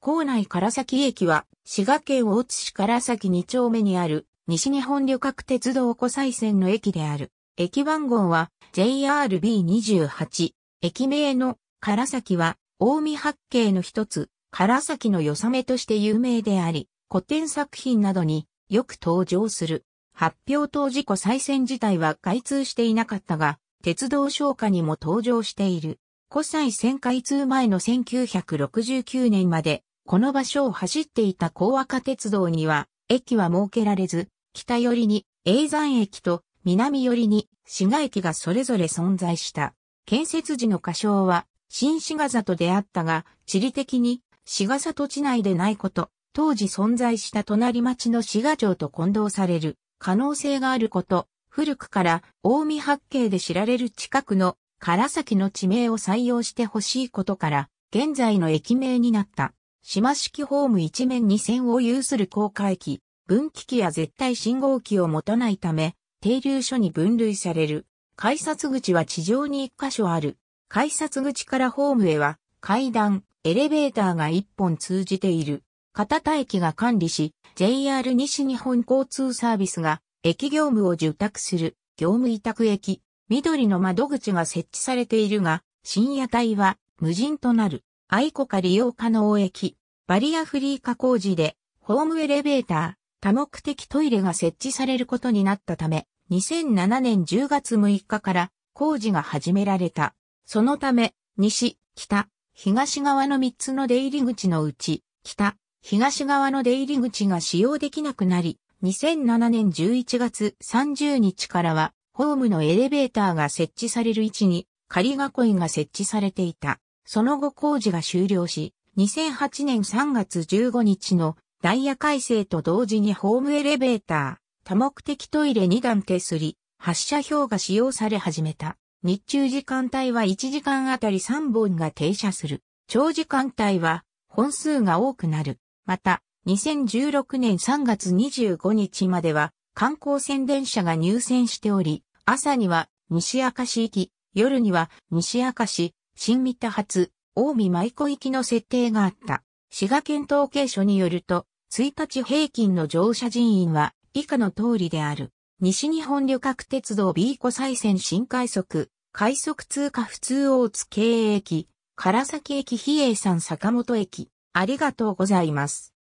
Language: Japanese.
校内唐崎駅は、滋賀県大津市唐崎2丁目にある、西日本旅客鉄道湖西線の駅である。駅番号は JRB28。駅名の唐崎は、近江八景の一つ、唐崎のよさめとして有名であり、古典作品などによく登場する。発表当時湖西線自体は開通していなかったが、鉄道消化にも登場している。湖西線開通前の1969年までこの場所を走っていた高和化鉄道には、駅は設けられず、北寄りに永山駅と南寄りに滋賀駅がそれぞれ存在した。建設時の仮称は、新滋賀と出会ったが、地理的に滋賀里地内でないこと、当時存在した隣町の滋賀城と混同される可能性があること、古くから大見八景で知られる近くの唐崎の地名を採用してほしいことから、現在の駅名になった。島式ホーム一面二線を有する高架機、分岐機や絶対信号機を持たないため、停留所に分類される。改札口は地上に一箇所ある。改札口からホームへは階段、エレベーターが一本通じている。片田駅が管理し、JR 西日本交通サービスが駅業務を受託する業務委託駅、緑の窓口が設置されているが、深夜帯は無人となる。愛子か利用可能駅、バリアフリー化工事で、ホームエレベーター、多目的トイレが設置されることになったため、2007年10月6日から工事が始められた。そのため、西、北、東側の3つの出入り口のうち、北、東側の出入り口が使用できなくなり、2007年11月30日からは、ホームのエレベーターが設置される位置に仮囲いが設置されていた。その後工事が終了し、2008年3月15日のダイヤ改正と同時にホームエレベーター、多目的トイレ2段手すり、発射表が使用され始めた。日中時間帯は1時間あたり3本が停車する。長時間帯は本数が多くなる。また、2016年3月25日までは観光宣伝車が入線しており、朝には西明石行き、夜には西明石、新三田発、大見舞子行きの設定があった。滋賀県統計所によると、1日平均の乗車人員は以下の通りである。西日本旅客鉄道 B 湖再線新快速、快速通過普通大津経営駅、唐崎駅比叡山坂本駅。ありがとうございます。